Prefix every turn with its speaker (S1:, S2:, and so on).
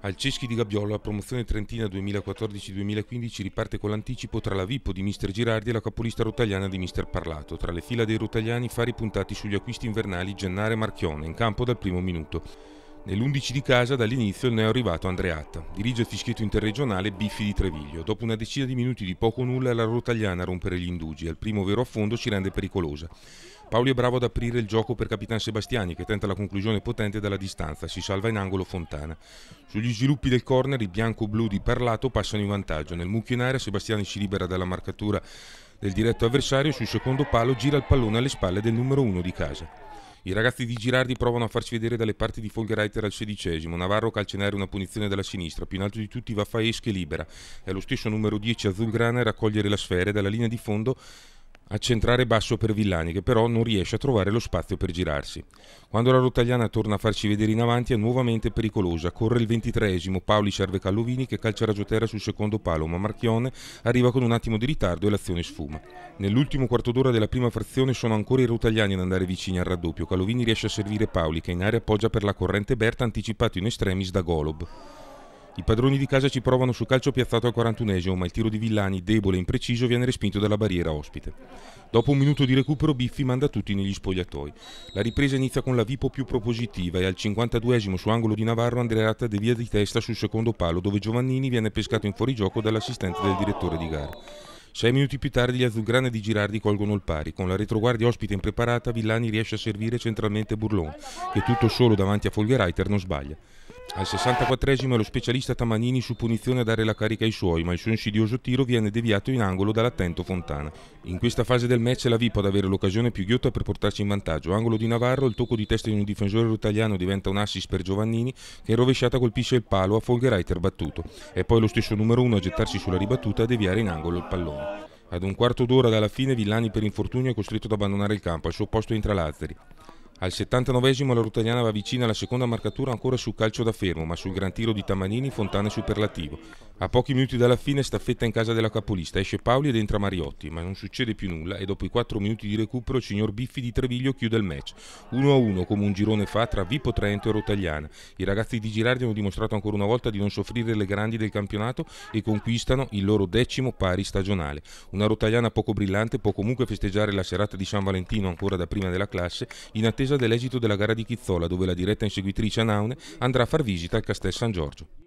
S1: Al Ceschi di Gabbiolo la promozione trentina 2014-2015 riparte con l'anticipo tra la Vippo di Mister Girardi e la capolista rotagliana di Mister Parlato. Tra le fila dei rotagliani fari puntati sugli acquisti invernali Gennare Marchione, in campo dal primo minuto. Nell'11 di casa dall'inizio ne è arrivato Andreatta. Dirige il fischietto interregionale Biffi di Treviglio. Dopo una decina di minuti di poco nulla la rotagliana a rompere gli indugi. Al primo vero affondo ci rende pericolosa. Paoli è bravo ad aprire il gioco per Capitan Sebastiani che tenta la conclusione potente dalla distanza. Si salva in angolo Fontana. Sugli sviluppi del corner i bianco-blu di Parlato passano in vantaggio. Nel mucchio in aria Sebastiani si libera dalla marcatura del diretto avversario. e Sul secondo palo gira il pallone alle spalle del numero uno di casa. I ragazzi di Girardi provano a farci vedere dalle parti di Folgerreiter al sedicesimo. Navarro calcia una punizione dalla sinistra. Più in alto di tutti va Faesche libera. È lo stesso numero 10 Azulgrana a raccogliere la sfera e dalla linea di fondo a centrare basso per Villani che però non riesce a trovare lo spazio per girarsi. Quando la rottagliana torna a farci vedere in avanti è nuovamente pericolosa, corre il ventitreesimo Paoli serve Callovini che calcia Raggioterra sul secondo palo ma Marchione arriva con un attimo di ritardo e l'azione sfuma. Nell'ultimo quarto d'ora della prima frazione sono ancora i rottagliani ad andare vicini al raddoppio, Callovini riesce a servire Paoli che in aria appoggia per la corrente Berta anticipato in estremis da Golob. I padroni di casa ci provano sul calcio piazzato al 41esimo, ma il tiro di Villani, debole e impreciso, viene respinto dalla barriera ospite. Dopo un minuto di recupero, Biffi manda tutti negli spogliatoi. La ripresa inizia con la Vipo più propositiva e al 52esimo su angolo di Navarro Andreatta devia di testa sul secondo palo, dove Giovannini viene pescato in fuorigioco dall'assistente del direttore di gara. Sei minuti più tardi gli azulgrana di Girardi colgono il pari. Con la retroguardia ospite impreparata, Villani riesce a servire centralmente Burlon, che tutto solo davanti a Folgeriter non sbaglia. Al 64esimo è lo specialista Tamanini su punizione a dare la carica ai suoi, ma il suo insidioso tiro viene deviato in angolo dall'attento Fontana. In questa fase del match è la Vipo ad avere l'occasione più ghiotta per portarsi in vantaggio. Angolo di Navarro, il tocco di testa di un difensore italiano diventa un assist per Giovannini che in rovesciata colpisce il palo a Folgeraiter battuto. È poi lo stesso numero 1 a gettarsi sulla ribattuta a deviare in angolo il pallone. Ad un quarto d'ora dalla fine Villani per infortunio è costretto ad abbandonare il campo, al suo posto entra Lazzari. Al 79 la Rutaniana va vicina alla seconda marcatura ancora sul calcio da fermo, ma sul gran tiro di Tamanini Fontana è superlativo. A pochi minuti dalla fine staffetta in casa della capolista, esce Paoli ed entra Mariotti, ma non succede più nulla e dopo i 4 minuti di recupero il signor Biffi di Treviglio chiude il match. 1-1 come un girone fa tra Vipo Trento e Rotagliana. I ragazzi di Girardi hanno dimostrato ancora una volta di non soffrire le grandi del campionato e conquistano il loro decimo pari stagionale. Una Rotagliana poco brillante può comunque festeggiare la serata di San Valentino ancora da prima della classe in attesa dell'esito della gara di Chizzola dove la diretta inseguitrice a Naune andrà a far visita al Castel San Giorgio.